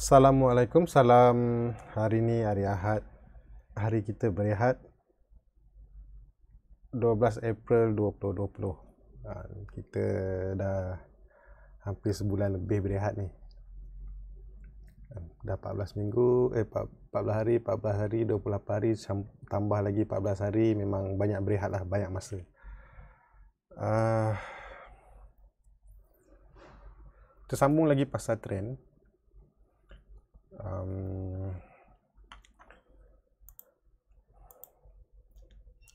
Assalamualaikum, salam hari ni hari Ahad Hari kita berehat 12 April 2020 ha, Kita dah hampir sebulan lebih berehat ni Dah 14 minggu, eh 14 hari, 14 hari, 28 hari Tambah lagi 14 hari, memang banyak berehat lah, banyak masa Uh, tersambung lagi pasal trend Um,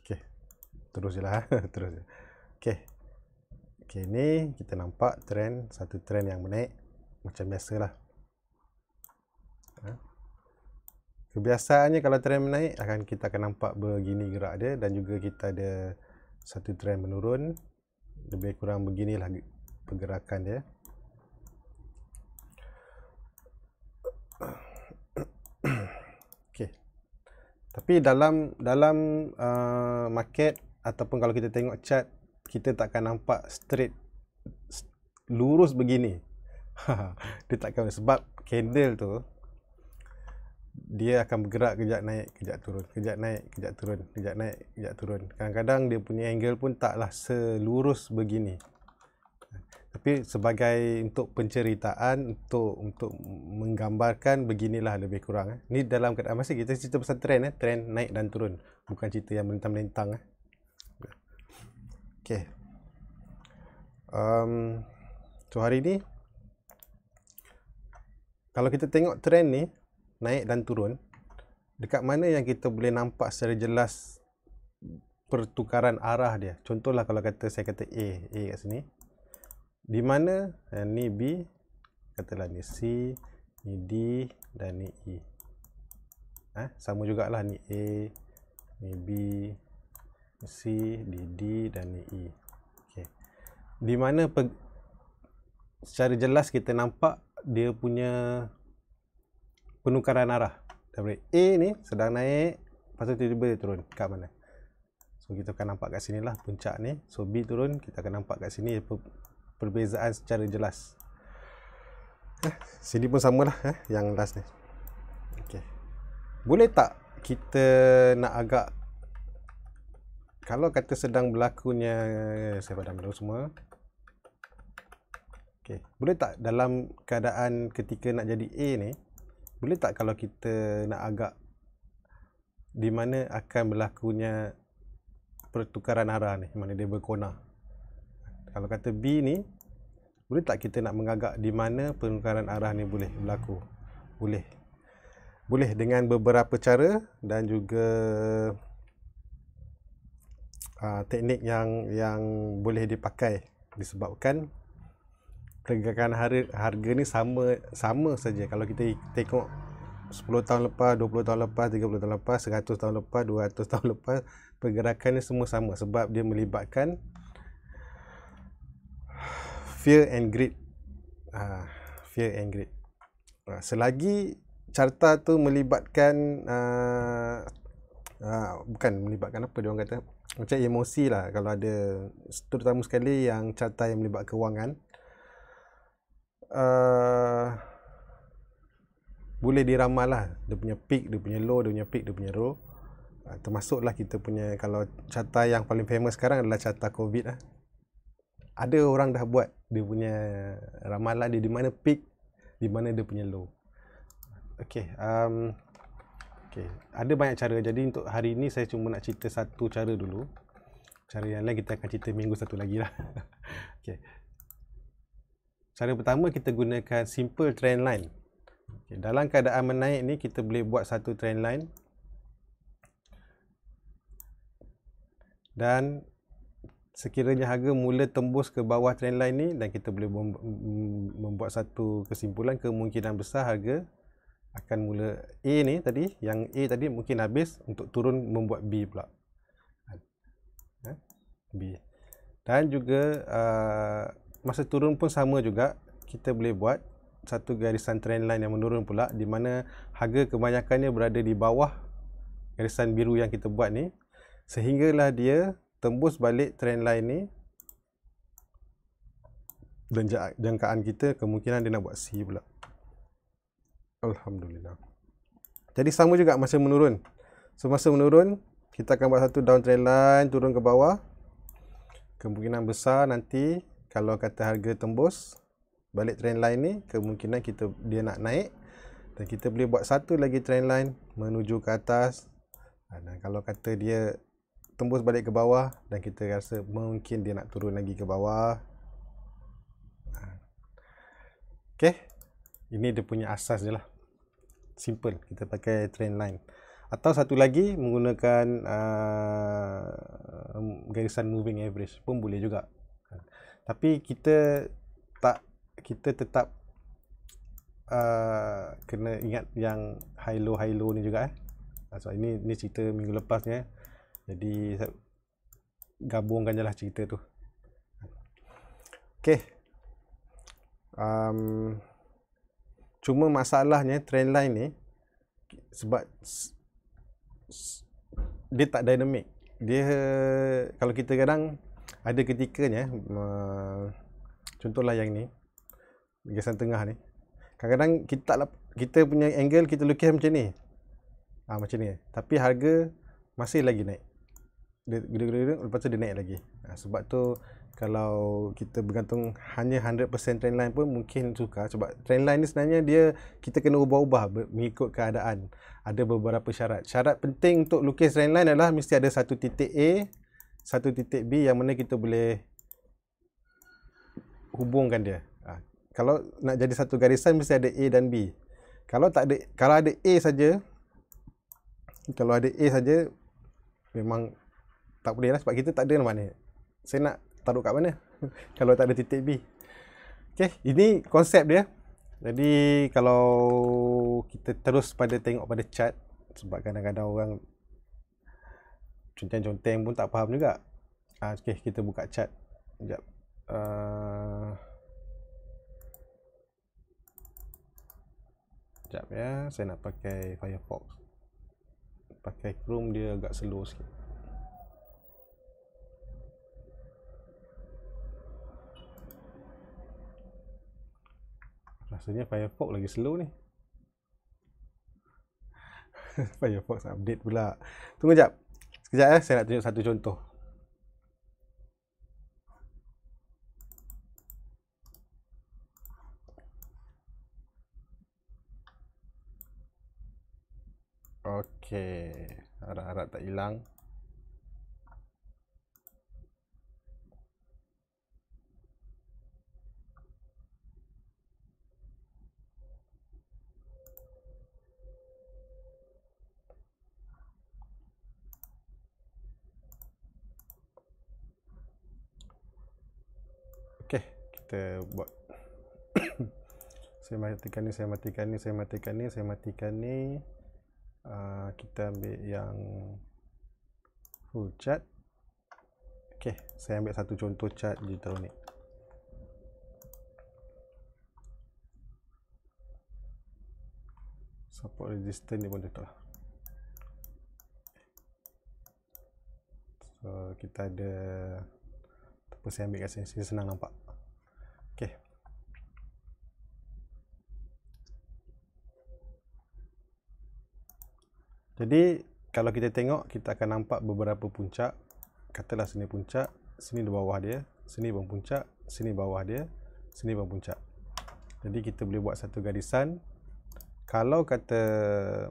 okay, terus je lah. terus je. Okay. Okay, ni kita nampak trend, satu trend yang menaik. Macam biasalah. Ha? Kebiasaannya kalau trend menaik, akan kita akan nampak begini gerak dia dan juga kita ada satu trend menurun. Lebih kurang beginilah pergerakan dia. okay. Tapi dalam dalam uh, market ataupun kalau kita tengok chart kita takkan nampak straight lurus begini. dia takkan sebab candle tu dia akan bergerak kejap naik kejap turun kejap naik kejap turun kejap naik kejap turun kadang-kadang dia punya angle pun taklah selurus begini tapi sebagai untuk penceritaan untuk untuk menggambarkan beginilah lebih kurang eh. Ni dalam keadaan masa kita cerita pasal trend eh, trend naik dan turun, bukan cerita yang melintang-lintang eh. Okey. Um so hari ni kalau kita tengok trend ni naik dan turun, dekat mana yang kita boleh nampak secara jelas pertukaran arah dia. Contohlah kalau kata saya kata A, A kat sini di mana ha, ni B katalah ni C ni D dan ni E eh, sama jugalah ni A ni B ni C ni D dan ni E okay. di mana pe- secara jelas kita nampak dia punya penukaran arah daripada A ni sedang naik lepas tu tiba-tiba dia turun kat mana So kita akan nampak kat sini lah puncak ni. So B turun kita akan nampak kat sini perbezaan secara jelas. Eh, sini pun samalah eh, yang last ni. Okay. Boleh tak kita nak agak kalau kata sedang berlakunya saya padam dulu semua. Okay. Boleh tak dalam keadaan ketika nak jadi A ni boleh tak kalau kita nak agak di mana akan berlakunya pertukaran arah ni mana dia berkonar kalau kata B ni boleh tak kita nak mengagak di mana penukaran arah ni boleh berlaku boleh boleh dengan beberapa cara dan juga uh, teknik yang yang boleh dipakai disebabkan tegakan harga, harga ni sama sama saja kalau kita tengok 10 tahun lepas, 20 tahun lepas, 30 tahun lepas, 100 tahun lepas, 200 tahun lepas pergerakan ni semua sama sebab dia melibatkan fear and greed. Uh, fear and greed. Uh, selagi carta tu melibatkan uh, uh, bukan melibatkan apa dia orang kata macam emosi lah kalau ada terutama sekali yang carta yang melibatkan kewangan uh, boleh diramal lah dia punya peak dia punya low dia punya peak dia punya low termasuklah kita punya kalau carta yang paling famous sekarang adalah carta covid lah ada orang dah buat dia punya ramalan dia di mana peak di mana dia punya low okey um okey ada banyak cara jadi untuk hari ini saya cuma nak cerita satu cara dulu cara yang lain kita akan cerita minggu satu lagi lah okey cara pertama kita gunakan simple trend line okay. dalam keadaan menaik ni kita boleh buat satu trend line dan sekiranya harga mula tembus ke bawah trend line ni dan kita boleh mm, membuat satu kesimpulan kemungkinan besar harga akan mula A ni tadi yang A tadi mungkin habis untuk turun membuat B pula ha? B dan juga ah, masa turun pun sama juga kita boleh buat satu garisan trend line yang menurun pula di mana harga kebanyakannya berada di bawah garisan biru yang kita buat ni sehinggalah dia tembus balik trend line ni dan jangkaan kita kemungkinan dia nak buat C pula. Alhamdulillah. Jadi sama juga masa menurun. Semasa so, menurun, kita akan buat satu trend line turun ke bawah. Kemungkinan besar nanti kalau kata harga tembus balik trend line ni, kemungkinan kita dia nak naik dan kita boleh buat satu lagi trend line menuju ke atas. Dan kalau kata dia tembus balik ke bawah dan kita rasa mungkin dia nak turun lagi ke bawah ha. Okay. Ini dia punya asas je lah Simple Kita pakai trend line Atau satu lagi Menggunakan uh, Garisan moving average Pun boleh juga ha. Tapi kita Tak Kita tetap uh, Kena ingat yang High low high low ni juga eh. Ha, so ini, ni cerita minggu lepas ni eh. Jadi gabungkan jelah cerita tu. Okay, Um, cuma masalahnya trend line ni sebab dia tak dinamik. Dia kalau kita kadang ada ketikanya contohlah yang ni garisan tengah ni. Kadang-kadang kita tak kita punya angle kita lukis macam ni. ha, macam ni. Tapi harga masih lagi naik dia gede-gede lepas tu dia naik lagi. Ha, sebab tu kalau kita bergantung hanya 100% trend line pun mungkin suka. sebab trend line ni sebenarnya dia kita kena ubah-ubah mengikut keadaan. Ada beberapa syarat. Syarat penting untuk lukis trend line adalah mesti ada satu titik A, satu titik B yang mana kita boleh hubungkan dia. Ha, kalau nak jadi satu garisan mesti ada A dan B. Kalau tak ada kalau ada A saja kalau ada A saja memang tak boleh lah sebab kita tak ada mana. Saya nak taruh kat mana kalau tak ada titik B. Okey, ini konsep dia. Jadi kalau kita terus pada tengok pada chat, sebab kadang-kadang orang conteng-conteng pun tak faham juga. Ah okey, kita buka chat. Sekejap. Uh, sekejap ya, saya nak pakai Firefox. Pakai Chrome dia agak slow sikit. rasanya Firefox lagi slow ni Firefox update pula tunggu jap sekejap eh saya nak tunjuk satu contoh Okay, harap-harap tak hilang. kita buat saya matikan ni saya matikan ni saya matikan ni saya matikan ni uh, kita ambil yang full chat okey saya ambil satu contoh chat digital ni support resistance ni boleh lah. tu so kita ada apa saya ambil kat sini senang nampak Jadi kalau kita tengok kita akan nampak beberapa puncak. Katalah sini puncak, sini di bawah dia, sini pun puncak, sini bawah dia, sini pun puncak. Jadi kita boleh buat satu garisan. Kalau kata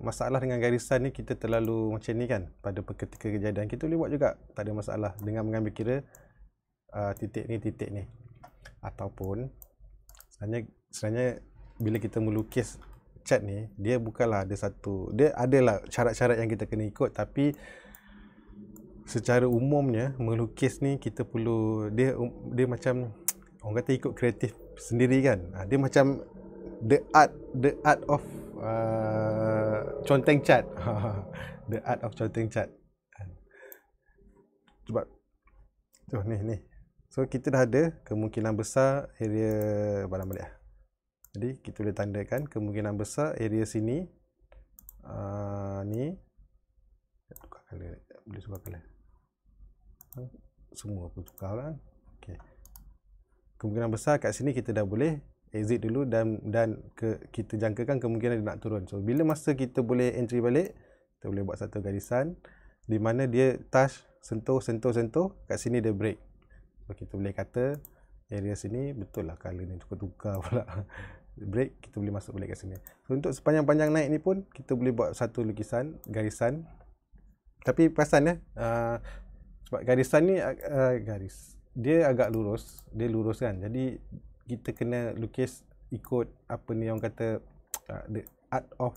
masalah dengan garisan ni kita terlalu macam ni kan pada ketika kejadian kita boleh buat juga tak ada masalah dengan mengambil kira uh, titik ni titik ni ataupun sebenarnya sebenarnya bila kita melukis chat ni dia bukanlah ada satu dia adalah syarat-syarat yang kita kena ikut tapi secara umumnya melukis ni kita perlu dia dia macam orang kata ikut kreatif sendiri kan ah, dia macam the art the art of uh, conteng chat the art of conteng chat cuba tu ni ni so kita dah ada kemungkinan besar area balam balik ah jadi kita boleh tandakan kemungkinan besar area sini uh, ni tukar color boleh tukar color. Semua pun tukar lah kan. Okey. Kemungkinan besar kat sini kita dah boleh exit dulu dan dan ke, kita jangkakan kemungkinan dia nak turun. So bila masa kita boleh entry balik, kita boleh buat satu garisan di mana dia touch sentuh sentuh sentuh kat sini dia break. So kita boleh kata area sini betul lah color ni tukar-tukar pula. break kita boleh masuk balik ke sini. So, untuk sepanjang-panjang naik ni pun kita boleh buat satu lukisan garisan. Tapi perasan ya, uh, sebab garisan ni uh, uh, garis. Dia agak lurus, dia lurus kan. Jadi kita kena lukis ikut apa ni orang kata uh, the art of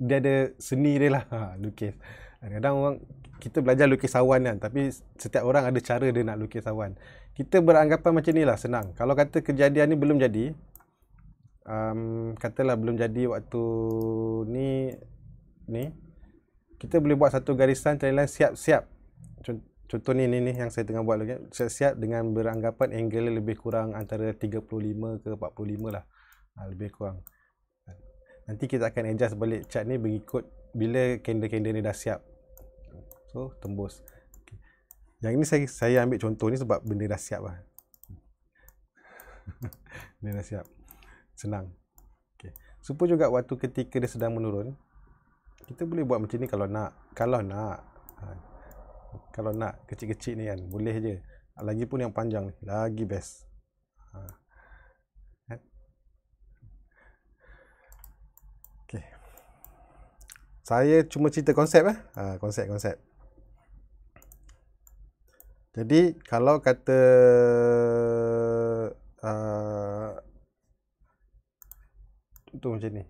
dia ada seni dia lah ha, lukis. Kadang-kadang orang kita belajar lukis awan kan, tapi setiap orang ada cara dia nak lukis awan kita beranggapan macam ni lah senang. Kalau kata kejadian ni belum jadi, um, katalah belum jadi waktu ni, ni, kita boleh buat satu garisan lain siap-siap. Contoh ni, ni, ni yang saya tengah buat lagi. Siap-siap dengan beranggapan angle lebih kurang antara 35 ke 45 lah. Ha, lebih kurang. Nanti kita akan adjust balik chart ni berikut bila candle-candle ni dah siap. So, tembus. Yang ini saya saya ambil contoh ni sebab benda dah siap lah. benda dah siap. Senang. Okay. Supaya juga waktu ketika dia sedang menurun, kita boleh buat macam ni kalau nak. Kalau nak. Ha. Kalau nak kecil-kecil ni kan. Boleh je. Lagipun yang panjang Lagi best. Ha. Eh. Saya cuma cerita konsep eh. Ha, konsep konsep. Jadi kalau kata uh, tu macam ni.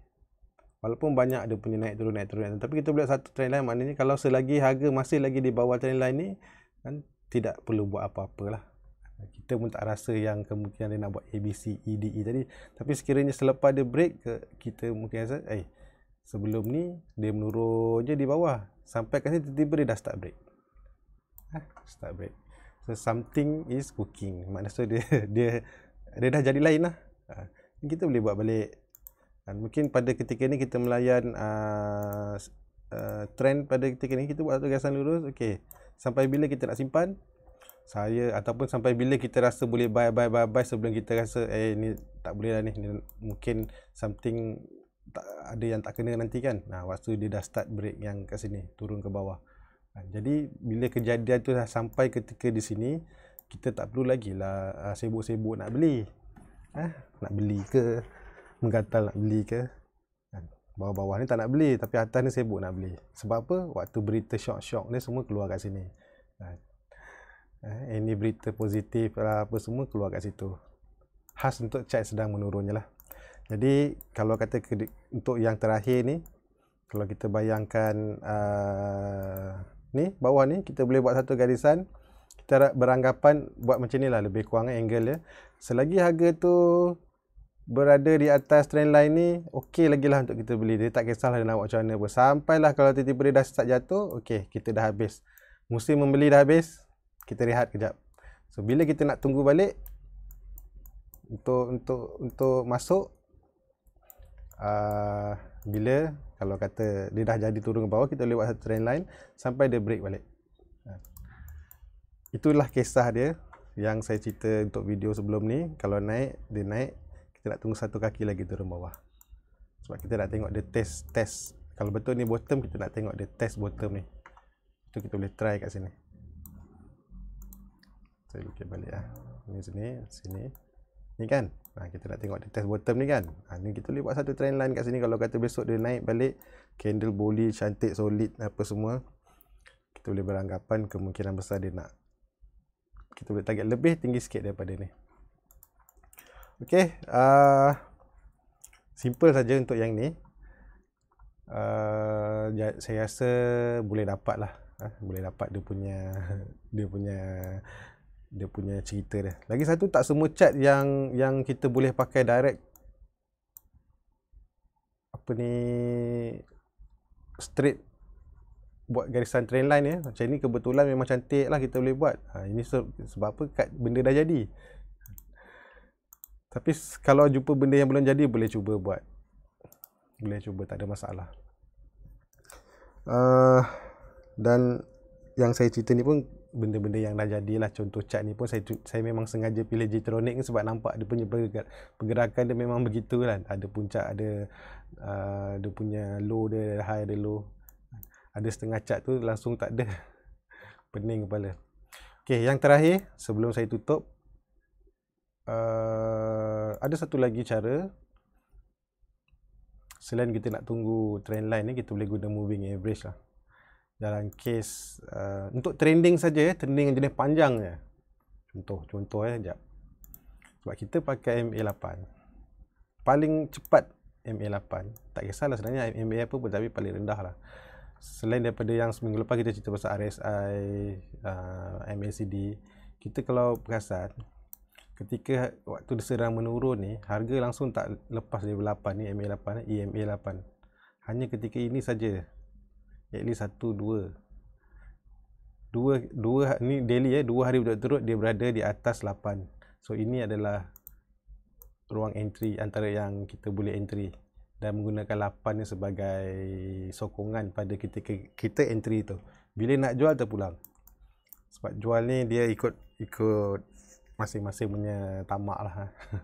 Walaupun banyak ada punya naik turun naik turun tapi kita boleh satu trend line maknanya kalau selagi harga masih lagi di bawah trend line ni kan tidak perlu buat apa-apalah. Kita pun tak rasa yang kemungkinan dia nak buat ABC EDE tadi tapi sekiranya selepas dia break ke kita mungkin rasa eh sebelum ni dia menurun je di bawah sampai kat sini tiba-tiba dia dah start break. Ha, start break something is cooking maknanya so dia dia dia dah jadi lain lah uh, kita boleh buat balik dan ha, mungkin pada ketika ni kita melayan uh, uh, trend pada ketika ni kita buat satu gasan lurus okey sampai bila kita nak simpan saya ataupun sampai bila kita rasa boleh buy buy buy buy sebelum kita rasa eh ni tak boleh lah ni, ni mungkin something tak, ada yang tak kena nanti kan nah waktu dia dah start break yang kat sini turun ke bawah Ha, jadi bila kejadian tu dah sampai ketika di sini kita tak perlu lagi lah uh, sibuk-sibuk nak beli. Eh, nak beli ke menggatal nak beli ke. Bawah-bawah ni tak nak beli tapi atas ni sibuk nak beli. Sebab apa? Waktu berita shock-shock ni semua keluar kat sini. Eh, ini berita positif lah apa semua keluar kat situ. Khas untuk cat sedang menurunnya lah. Jadi kalau kata untuk yang terakhir ni kalau kita bayangkan uh, ni bawah ni kita boleh buat satu garisan kita beranggapan buat macam ni lah lebih kurang angle dia ya. selagi harga tu berada di atas trend line ni ok lagi lah untuk kita beli dia tak kisahlah dia nak buat macam mana pun sampailah kalau tiba-tiba dia dah start jatuh ok kita dah habis musim membeli dah habis kita rehat kejap so bila kita nak tunggu balik untuk untuk untuk masuk uh, bila kalau kata dia dah jadi turun ke bawah kita lewat satu trend line sampai dia break balik ha. itulah kisah dia yang saya cerita untuk video sebelum ni kalau naik dia naik kita nak tunggu satu kaki lagi turun bawah sebab kita nak tengok dia test test kalau betul ni bottom kita nak tengok dia test bottom ni itu kita boleh try kat sini saya lukis balik lah ni sini sini ni kan Ha, kita nak tengok dia test bottom ni kan. Ha, ni kita boleh buat satu trend line kat sini. Kalau kata besok dia naik balik. Candle boleh cantik, solid apa semua. Kita boleh beranggapan kemungkinan besar dia nak. Kita boleh target lebih tinggi sikit daripada ni. Okay. Uh, ah, simple saja untuk yang ni. Uh, saya rasa boleh dapat lah. Ha, ah, boleh dapat dia punya dia punya dia punya cerita dia. Lagi satu tak semua chat yang yang kita boleh pakai direct apa ni straight buat garisan train line ya. Macam ni kebetulan memang cantik lah kita boleh buat. Ha, ini sebab apa kat benda dah jadi. Tapi kalau jumpa benda yang belum jadi boleh cuba buat. Boleh cuba tak ada masalah. Uh, dan yang saya cerita ni pun benda-benda yang dah jadi lah contoh cat ni pun saya saya memang sengaja pilih Gtronic ni sebab nampak dia punya pergerakan dia memang begitulah kan. ada puncak ada uh, dia punya low dia ada high ada low ada setengah cat tu langsung tak ada pening kepala okey yang terakhir sebelum saya tutup uh, ada satu lagi cara selain kita nak tunggu trend line ni kita boleh guna moving average lah dalam kes uh, untuk trending saja ya, trending yang jenis panjang ya. Contoh, contoh ya. Eh, jap. Sebab kita pakai MA8. Paling cepat MA8. Tak kisahlah sebenarnya MA apa pun tapi paling rendah lah. Selain daripada yang seminggu lepas kita cerita pasal RSI, uh, MACD. Kita kalau perasan, ketika waktu sedang menurun ni, harga langsung tak lepas dari 8 ni, MA8 ni, EMA8. Hanya ketika ini saja at least satu dua dua dua ni daily ya eh, dua hari berturut-turut dia berada di atas lapan. so ini adalah ruang entry antara yang kita boleh entry dan menggunakan 8 ni sebagai sokongan pada kita kita entry tu bila nak jual pulang. sebab jual ni dia ikut ikut masing-masing punya tamak lah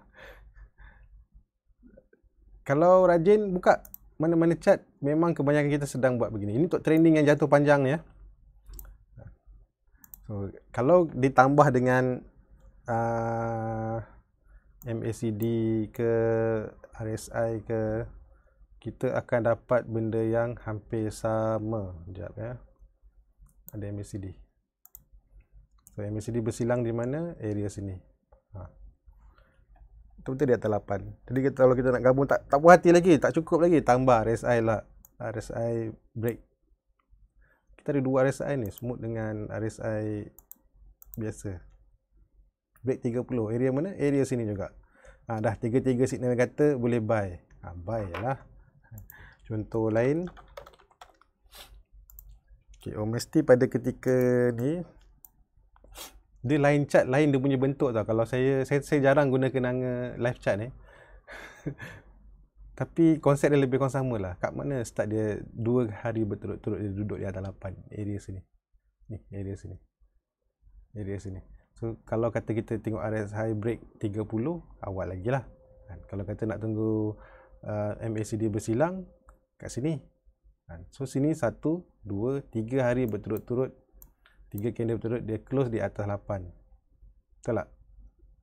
kalau rajin buka mana-mana chat memang kebanyakan kita sedang buat begini. Ini untuk training yang jatuh panjang ya. So, kalau ditambah dengan uh, ah, MACD ke RSI ke kita akan dapat benda yang hampir sama. Sekejap ya. Ada MACD. So MACD bersilang di mana? Area sini betul-betul di atas 8 jadi kita, kalau kita nak gabung tak, tak puas hati lagi tak cukup lagi tambah RSI lah ah, RSI break kita ada dua RSI ni smooth dengan RSI biasa break 30 area mana? area sini juga ha, dah 3-3 signal kata boleh buy ha, buy lah contoh lain Okay, OMST pada ketika ni dia lain chat lain dia punya bentuk tau kalau saya saya, saya jarang guna kenanga live chat ni eh. tapi konsep dia lebih kurang sama lah kat mana start dia dua hari berturut-turut dia duduk di atas lapan area sini ni area sini area sini so kalau kata kita tengok high break 30 awal lagi lah kan, kalau kata nak tunggu uh, MACD bersilang kat sini kan, so sini satu dua tiga hari berturut-turut tiga candle berturut dia close di atas 8 betul tak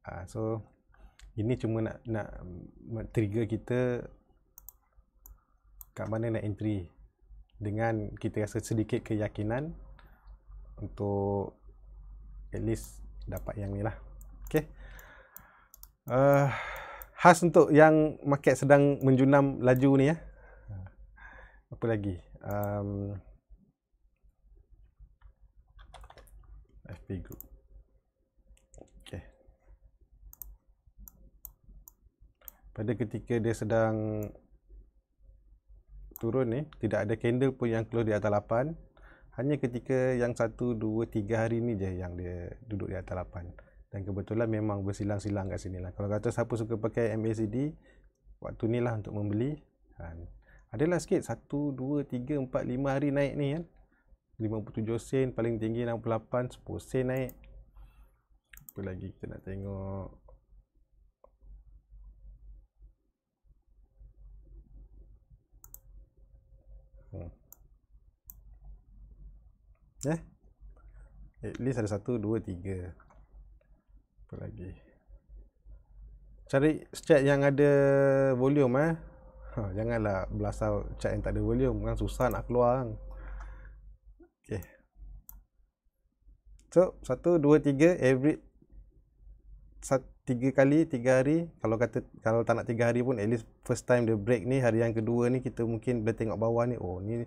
uh, so ini cuma nak nak trigger kita kat mana nak entry dengan kita rasa sedikit keyakinan untuk at least dapat yang ni lah ok uh, khas untuk yang market sedang menjunam laju ni ya. apa lagi um, FP group. Okay. Pada ketika dia sedang turun ni, tidak ada candle pun yang close di atas 8. Hanya ketika yang 1, 2, 3 hari ni je yang dia duduk di atas 8. Dan kebetulan memang bersilang-silang kat sini lah. Kalau kata siapa suka pakai MACD, waktu ni lah untuk membeli. Dan adalah sikit, 1, 2, 3, 4, 5 hari naik ni kan. 57 sen paling tinggi 68 10 sen naik apa lagi kita nak tengok hmm. eh at least ada 1, 2, 3 apa lagi cari chat yang ada volume eh ha, janganlah belasah chat yang tak ada volume kan susah nak keluar kan Okay. So, satu, dua, tiga, every satu, tiga kali, tiga hari. Kalau kata kalau tak nak tiga hari pun, at least first time dia break ni, hari yang kedua ni, kita mungkin boleh tengok bawah ni, oh ni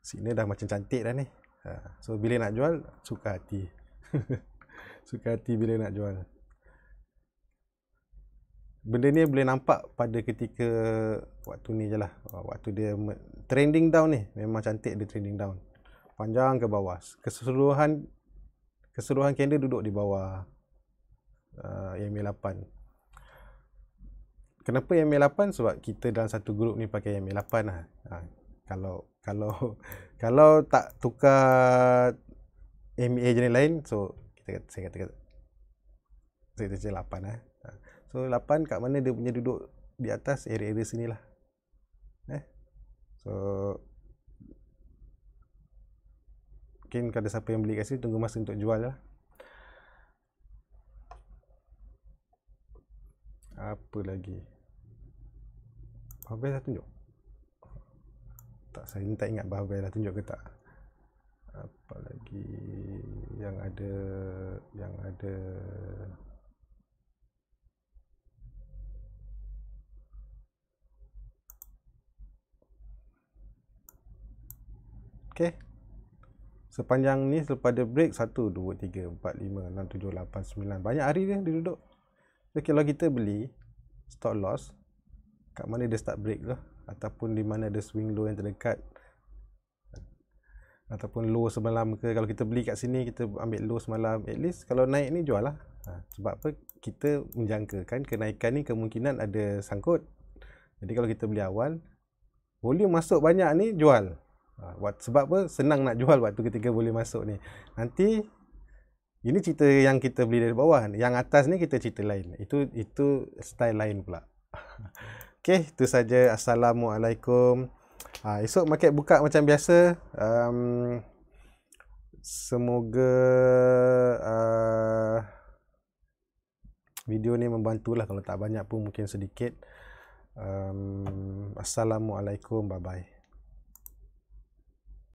sini dah macam cantik dah ni. Ha. So, bila nak jual, suka hati. suka hati bila nak jual. Benda ni boleh nampak pada ketika waktu ni je lah. Waktu dia trending down ni, memang cantik dia trending down panjang ke bawah. Keseluruhan keseluruhan candle duduk di bawah uh, yang 8 Kenapa yang 8 Sebab kita dalam satu grup ni pakai yang 8 lah. Uh, kalau kalau kalau tak tukar MA jenis lain, so kita kata, saya kata, kata saya kata, 8 lah. Ha, so 8 kat mana dia punya duduk di atas area-area sini lah. Eh? So mungkin kalau siapa yang beli kat sini tunggu masa untuk jual lah apa lagi Bahagian dah tunjuk tak saya ni tak ingat Bahagian dah tunjuk ke tak apa lagi yang ada yang ada Okay, sepanjang ni selepas dia break 1 2 3 4 5 6 7 8 banyak hari dia dia duduk Jadi kalau kita beli stop loss kat mana dia start break tu lah. ataupun di mana ada swing low yang terdekat ataupun low semalam ke kalau kita beli kat sini kita ambil low semalam at least kalau naik ni jual lah ha, sebab apa kita menjangkakan kenaikan ni kemungkinan ada sangkut jadi kalau kita beli awal volume masuk banyak ni jual Ha, sebab apa? Senang nak jual waktu ketika boleh masuk ni. Nanti ini cerita yang kita beli dari bawah. Yang atas ni kita cerita lain. Itu itu style lain pula. Okay, itu saja. Assalamualaikum. Ha, esok market buka macam biasa. Um, semoga uh, video ni membantulah. Kalau tak banyak pun mungkin sedikit. Um, Assalamualaikum. Bye-bye.